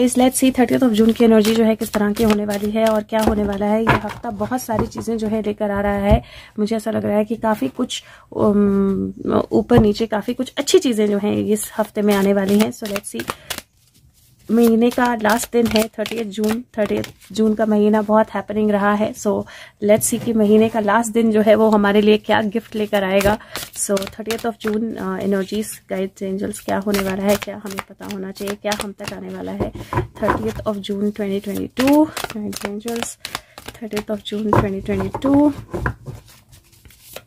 इस लेट सी थर्टी ऑफ जून की एनर्जी जो है किस तरह की होने वाली है और क्या होने वाला है ये हफ्ता बहुत सारी चीज़ें जो है लेकर आ रहा है मुझे ऐसा लग रहा है कि काफ़ी कुछ ऊपर नीचे काफ़ी कुछ अच्छी चीज़ें जो है इस हफ्ते में आने वाली हैं सो लेट सी महीने का लास्ट दिन है थर्टी जून थर्टी जून का महीना बहुत हैपनिंग रहा है सो लेट्स सी कि महीने का लास्ट दिन जो है वो हमारे लिए क्या गिफ्ट लेकर आएगा so thirty of June energies guide angels क्या होने वाला है क्या हमें पता होना चाहिए क्या हम तक आने वाला है thirty of June twenty twenty two angels thirty of June twenty twenty two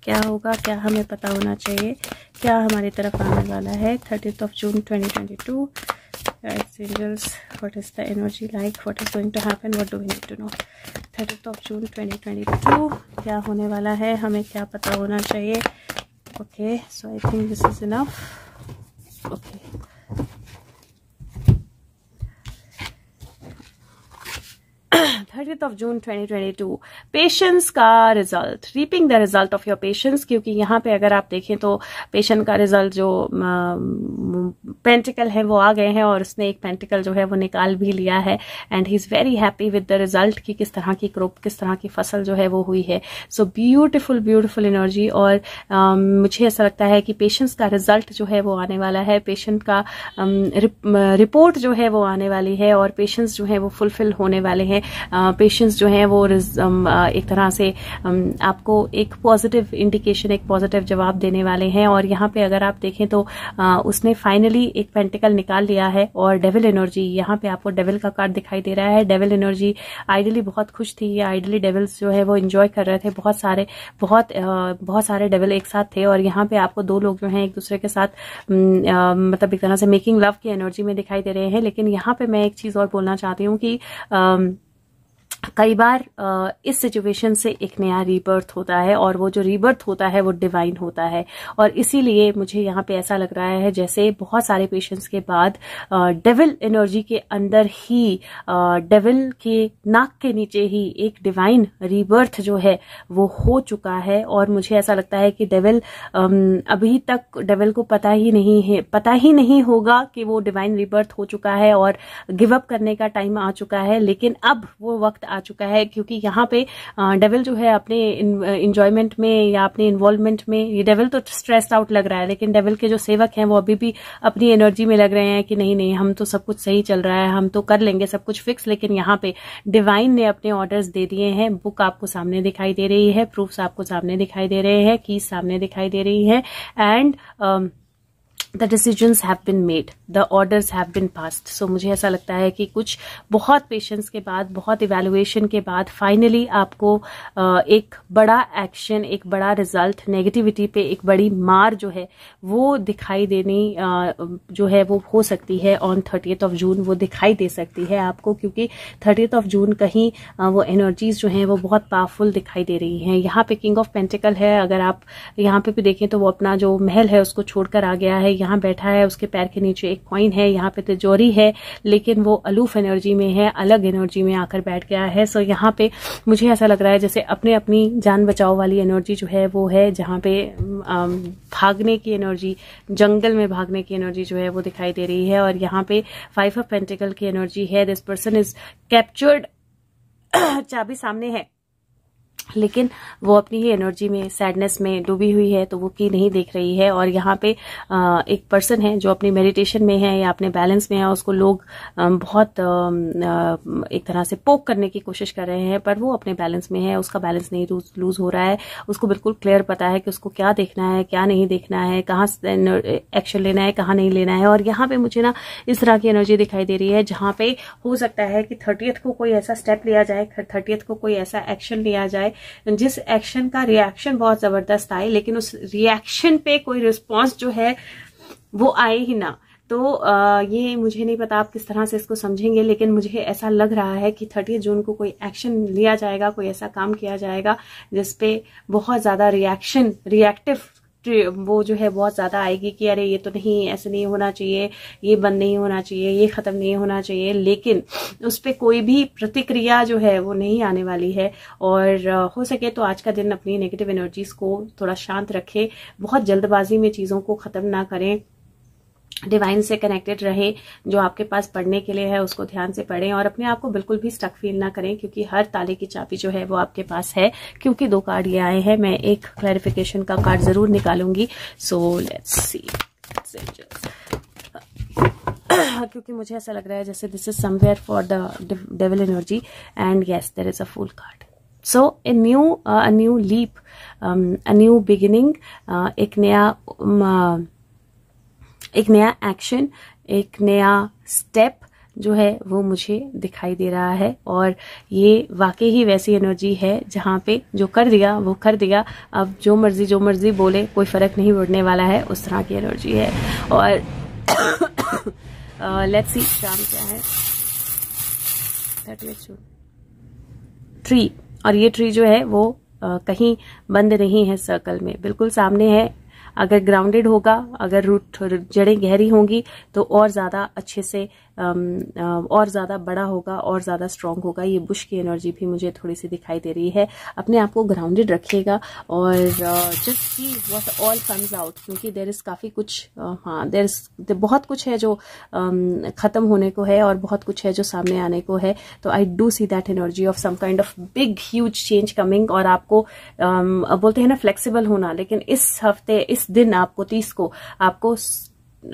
क्या होगा क्या हमें पता होना चाहिए क्या हमारी तरफ आने वाला है thirty of June twenty twenty two guys angels what is the energy like what is going to happen what do we need to know thirty of June 2022 क्या होने वाला है हमें क्या पता होना चाहिए okay so I think this is enough okay thirtieth of June 2022 patience का result reaping the result of your patience क्योंकि यहाँ पे अगर आप देखें तो पेशेंट का रिजल्ट जो पेंटिकल है वो आ गए हैं और उसने एक पेंटिकल जो है वो निकाल भी लिया है and he is very happy with the result कि किस तरह की क्रोप किस तरह की फसल जो है वो हुई है सो ब्यूटिफुल ब्यूटिफुल एनर्जी और um, मुझे ऐसा लगता है कि पेशेंस का रिजल्ट जो है वो आने वाला है पेशेंट का um, रिपोर्ट जो है वो आने वाली है और पेशेंस जो है वो फुलफिल होने वाले हैं पेशेंट्स जो हैं वो एक तरह से आपको एक पॉजिटिव इंडिकेशन एक पॉजिटिव जवाब देने वाले हैं और यहाँ पे अगर आप देखें तो उसने फाइनली एक पेंटिकल निकाल लिया है और डेविल एनर्जी यहाँ पे आपको डेविल का कार्ड दिखाई दे रहा है डेविल एनर्जी आइडली बहुत खुश थी ये आइडली डेविल्स जो है वो इन्जॉय कर रहे थे बहुत सारे बहुत बहुत सारे डेविल एक साथ थे और यहाँ पे आपको दो लोग जो हैं एक दूसरे के साथ मतलब एक तरह से मेकिंग लव की एनर्जी में दिखाई दे रहे हैं लेकिन यहाँ पे मैं एक चीज़ और बोलना चाहती हूँ कि कई बार इस सिचुएशन से एक नया रीबर्थ होता है और वो जो रीबर्थ होता है वो डिवाइन होता है और इसीलिए मुझे यहाँ पे ऐसा लग रहा है जैसे बहुत सारे पेशेंट्स के बाद डेविल एनर्जी के अंदर ही डेविल के नाक के नीचे ही एक डिवाइन रीबर्थ जो है वो हो चुका है और मुझे ऐसा लगता है कि डेविल अभी तक डेविल को पता ही नहीं है पता ही नहीं होगा कि वो डिवाइन रिबर्थ हो चुका है और गिवअप करने का टाइम आ चुका है लेकिन अब वो वक्त आ चुका है क्योंकि यहाँ पे डेविल जो है अपने इंजॉयमेंट में या अपने इन्वॉल्वमेंट में ये डेविल तो स्ट्रेस्ड आउट लग रहा है लेकिन डेविल के जो सेवक हैं वो अभी भी अपनी एनर्जी में लग रहे हैं कि नहीं नहीं हम तो सब कुछ सही चल रहा है हम तो कर लेंगे सब कुछ फिक्स लेकिन यहाँ पे डिवाइन ने अपने ऑर्डर्स दे दिए हैं बुक आपको सामने दिखाई दे रही है प्रूफ्स आपको सामने दिखाई दे रहे हैं कीज सामने दिखाई दे रही है and the decisions have been made the orders have been passed so मुझे ऐसा लगता है कि कुछ बहुत पेशेंस के बाद बहुत इवेलुएशन के बाद फाइनली आपको एक बड़ा एक्शन एक बड़ा रिजल्ट नेगेटिविटी पे एक बड़ी मार जो है वो दिखाई देनी जो है वो हो सकती है ऑन थर्टीथ ऑफ जून वो दिखाई दे सकती है आपको क्योंकि थर्टीथ ऑफ जून कहीं वो एनर्जीज जो हैं वो बहुत पावरफुल दिखाई दे रही हैं यहाँ पे किंग ऑफ पेंटिकल है अगर आप यहाँ पे भी देखें तो वो अपना जो महल है उसको छोड़कर आ गया है यहाँ बैठा है उसके पैर के नीचे एक कॉइन है यहाँ पे तिजोरी है लेकिन वो अलूफ एनर्जी में है अलग एनर्जी में आकर बैठ गया है सो यहाँ पे मुझे ऐसा लग रहा है जैसे अपने अपनी जान बचाओ वाली एनर्जी जो है वो है जहाँ पे भागने की एनर्जी जंगल में भागने की एनर्जी जो है वो दिखाई दे रही है और यहाँ पे फाइव ऑफ पेंटिकल की एनर्जी है दिस पर्सन इज कैप्चर्ड चाबी सामने है लेकिन वो अपनी ही एनर्जी में सैडनेस में डूबी हुई है तो वो की नहीं देख रही है और यहाँ पे एक पर्सन है जो अपनी मेडिटेशन में है या अपने बैलेंस में है उसको लोग बहुत एक तरह से पोक करने की कोशिश कर रहे हैं पर वो अपने बैलेंस में है उसका बैलेंस नहीं लूज हो रहा है उसको बिल्कुल क्लियर पता है कि उसको क्या देखना है क्या नहीं देखना है कहाँ एक्शन लेना है कहाँ नहीं लेना है और यहाँ पे मुझे ना इस तरह की एनर्जी दिखाई दे रही है जहाँ पे हो सकता है कि थर्टियथ को कोई ऐसा स्टेप लिया जाए थर्टियथ को कोई ऐसा एक्शन लिया जाए जिस एक्शन का रिएक्शन बहुत ज़बरदस्त आए लेकिन उस रिएक्शन पे कोई रिस्पॉन्स जो है वो आए ही ना तो ये मुझे नहीं पता आप किस तरह से इसको समझेंगे लेकिन मुझे ऐसा लग रहा है कि थर्टी जून को कोई एक्शन लिया जाएगा कोई ऐसा काम किया जाएगा जिसपे बहुत ज़्यादा रिएक्शन रिएक्टिव वो जो है बहुत ज़्यादा आएगी कि अरे ये तो नहीं ऐसे नहीं होना चाहिए ये बंद नहीं होना चाहिए ये ख़त्म नहीं होना चाहिए लेकिन उस पर कोई भी प्रतिक्रिया जो है वो नहीं आने वाली है और हो सके तो आज का दिन अपनी नेगेटिव एनर्जीज़ को थोड़ा शांत रखें बहुत जल्दबाजी में चीज़ों को ख़त्म ना करें डिवाइन से कनेक्टेड रहें जो आपके पास पढ़ने के लिए है उसको ध्यान से पढ़ें और अपने आप को बिल्कुल भी स्टक फील ना करें क्योंकि हर ताले की चाबी जो है वो आपके पास है क्योंकि दो कार्ड ये आए हैं मैं एक क्लैरिफिकेशन का कार्ड जरूर निकालूंगी सो लेट्स सी क्योंकि मुझे ऐसा लग रहा है जैसे this is somewhere for the devil energy and yes there is a fool card so a new a new leap a new beginning एक नया um, uh, एक नया एक्शन एक नया स्टेप जो है वो मुझे दिखाई दे रहा है और ये वाकई ही वैसी एनर्जी है जहाँ पे जो कर दिया वो कर दिया अब जो मर्जी जो मर्जी बोले कोई फ़र्क नहीं उड़ने वाला है उस तरह की एनर्जी है और लेट्स सी uh, काम क्या है ट्री और ये ट्री जो है वो uh, कहीं बंद नहीं है सर्कल में बिल्कुल सामने है अगर ग्राउंडेड होगा अगर रूट जड़ें गहरी होंगी तो और ज़्यादा अच्छे से Um, uh, और ज़्यादा बड़ा होगा और ज़्यादा स्ट्रांग होगा ये बुश की एनर्जी भी मुझे थोड़ी सी दिखाई दे रही है अपने आप को ग्राउंडेड रखिएगा और just see what all comes out क्योंकि देर इज़ काफ़ी कुछ uh, हाँ देर इज बहुत कुछ है जो um, ख़त्म होने को है और बहुत कुछ है जो सामने आने को है तो I do see that energy of some kind of big huge change coming और आपको um, बोलते हैं ना फ्लेक्सीबल होना लेकिन इस हफ्ते इस दिन आपको तीस को आपको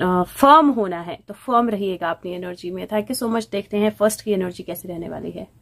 फर्म होना है तो फर्म रहिएगा अपनी एनर्जी में थैंक यू सो मच देखते हैं फर्स्ट की एनर्जी कैसी रहने वाली है